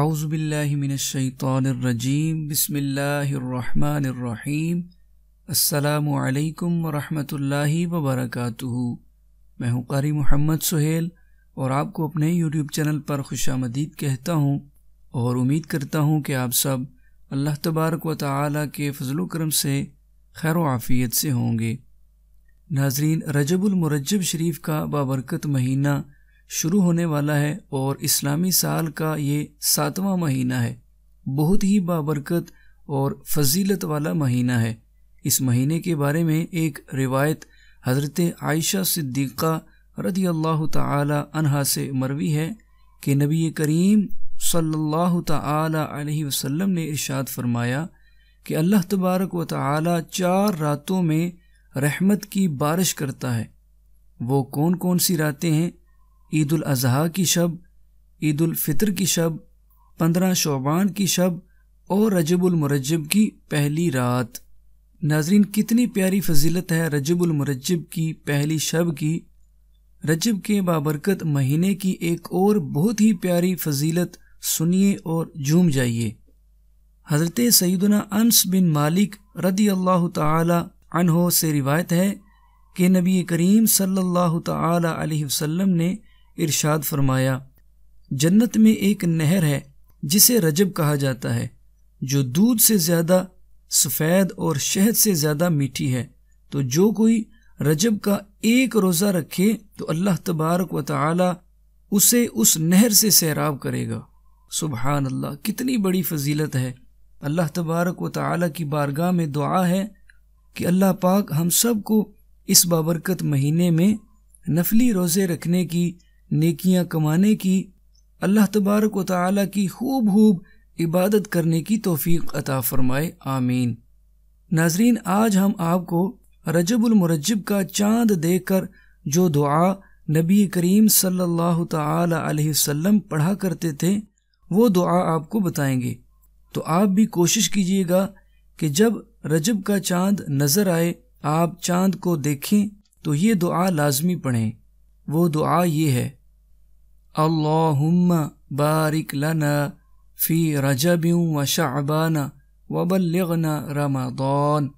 आउज़बिल्लिमिनशैतरजीम बसमीम अल्लाम वरहमतुल्लाहि वबरक़ मैं हूँ कारी मोहम्मद सुहेल और आपको अपने यूट्यूब चैनल पर खुश आमदीद कहता हूँ और उम्मीद करता हूँ कि आप सब अल्लाह तबारक व ताली के फजल करम से खैर आफ़ियत से होंगे नाजरीन रजबुलमरजब शरीफ का बाबरकत महीना शुरू होने वाला है और इस्लामी साल का ये सातवां महीना है बहुत ही बाबरकत और फजीलत वाला महीना है इस महीने के बारे में एक रिवायत हज़रत आयशा सिद्दीक़ा रदी अल्लाह तहा से मरवी है कि नबी करीम सल्लल्लाहु अलैहि वसल्लम ने इरशाद फरमाया कि अल्लाह तबारक व ताली चार रातों में रहमत की बारिश करता है वो कौन कौन सी रातें हैं ईद अजहा की शब ईद फितर की शब पंद्रह शोबान की शब और रजबुलमरजब की पहली रात नाजरीन कितनी प्यारी फजीलत है रजबुलमरजब की पहली शब की रजब के बाबरकत महीने की एक और बहुत ही प्यारी फजीलत सुनिए और झूम जाइए हज़रत सईदना अनस बिन मालिक रदी अल्लाह तहो से रिवायत है कि नबी करीम सल्ला तसल्म ने इरशाद फरमाया जन्नत में एक नहर है जिसे रजब कहा जाता है जो दूध से ज़्यादा सफ़ेद और शहद से ज़्यादा मीठी है तो जो कोई रजब का एक रोज़ा रखे तो अल्लाह तबारक व ताली उसे उस नहर से सैराब करेगा सुबहान अल्लाह कितनी बड़ी फजीलत है अल्लाह तबारक व ताली की बारगाह में दुआ है कि अल्लाह पाक हम सबको इस बाबरकत महीने में नफली रोज़े रखने की नेकियां कमाने की अल्लाह तबारक वाली की खूब खूब इबादत करने की तोफ़ी अता फ़रमाए आमीन नाजरीन आज हम आपको रजबुलमरजब का चांद कर जो दुआ नबी करीम सल्लल्लाहु अलैहि वसल्लम पढ़ा करते थे वो दुआ आपको बताएंगे तो आप भी कोशिश कीजिएगा कि जब रजब का चांद नज़र आए आप चांद को देखें तो ये दुआ लाजमी पढ़ें वो दुआ ये है اللهم بارك لنا في رجب وشعبان وبلغنا رمضان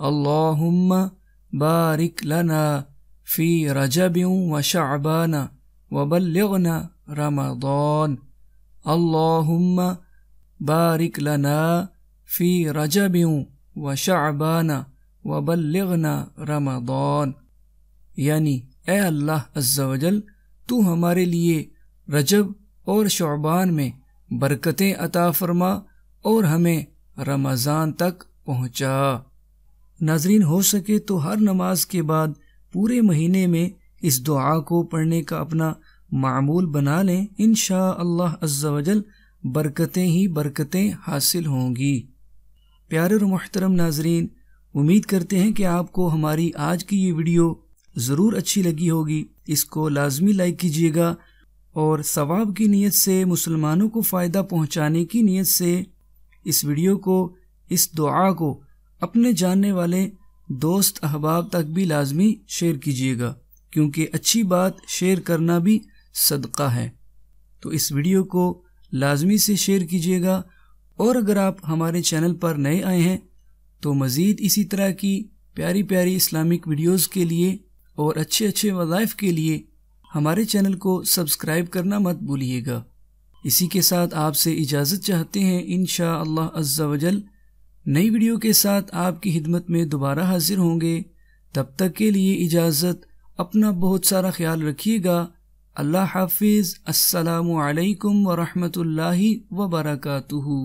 اللهم بارك لنا في رجب وشعبان وبلغنا رمضان اللهم بارك لنا في رجب وشعبان وبلغنا رمضان يعني اي الله عز وجل तू हमारे लिए रजब और शोबान में बरकतें अता फरमा और हमें रमज़ान तक पहुँचा नाजरीन हो सके तो हर नमाज के बाद पूरे महीने में इस दुआ को पढ़ने का अपना मामूल बना लें इन शजल अज्जावजल बरकतें ही बरकतें हासिल होंगी प्यारे और मोहतरम नाजरीन उम्मीद करते हैं कि आपको हमारी आज की ये वीडियो ज़रूर अच्छी लगी होगी इसको लाजमी लाइक कीजिएगा और सवाब की नीयत से मुसलमानों को फ़ायदा पहुंचाने की नीयत से इस वीडियो को इस दुआ को अपने जानने वाले दोस्त अहबाब तक भी लाजमी शेयर कीजिएगा क्योंकि अच्छी बात शेयर करना भी सदका है तो इस वीडियो को लाजमी से शेयर कीजिएगा और अगर आप हमारे चैनल पर नए आए हैं तो मज़ीद इसी तरह की प्यारी प्यारी इस्लामिक वीडियोज़ के लिए और अच्छे अच्छे वज़ाइफ के लिए हमारे चैनल को सब्सक्राइब करना मत भूलिएगा इसी के साथ आपसे इजाज़त चाहते हैं इन शजल नई वीडियो के साथ आपकी खिदमत में दोबारा हाजिर होंगे तब तक के लिए इजाज़त अपना बहुत सारा ख्याल रखिएगा अल्लाह हाफिज़ असलकम वरहमल वबरकू